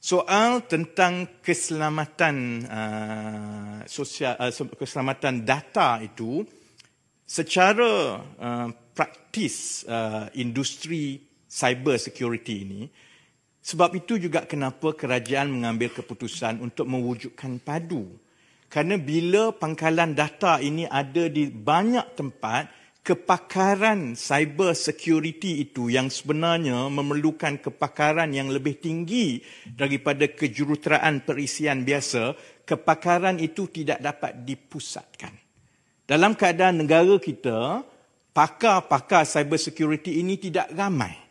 soal tentang keselamatan uh, sosial uh, keselamatan data itu secara uh, praktis uh, industri cyber security ini sebab itu juga kenapa kerajaan mengambil keputusan untuk mewujudkan padu kerana bila pangkalan data ini ada di banyak tempat kepakaran cyber security itu yang sebenarnya memerlukan kepakaran yang lebih tinggi daripada kejuruteraan perisian biasa, kepakaran itu tidak dapat dipusatkan. Dalam keadaan negara kita, pakar-pakar cyber security ini tidak ramai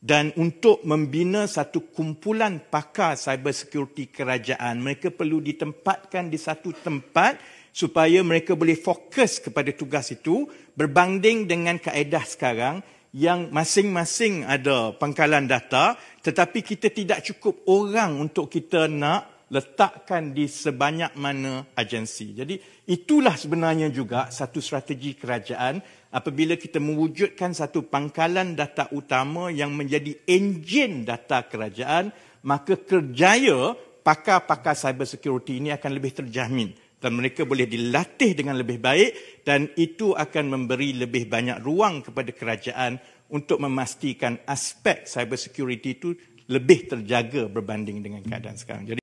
dan untuk membina satu kumpulan pakar cyber security kerajaan mereka perlu ditempatkan di satu tempat supaya mereka boleh fokus kepada tugas itu berbanding dengan kaedah sekarang yang masing-masing ada pangkalan data tetapi kita tidak cukup orang untuk kita nak letakkan di sebanyak mana agensi. Jadi itulah sebenarnya juga satu strategi kerajaan apabila kita mewujudkan satu pangkalan data utama yang menjadi enjin data kerajaan, maka kerjaya pakar-pakar cyber security ini akan lebih terjamin dan mereka boleh dilatih dengan lebih baik dan itu akan memberi lebih banyak ruang kepada kerajaan untuk memastikan aspek cyber security itu lebih terjaga berbanding dengan keadaan sekarang. Jadi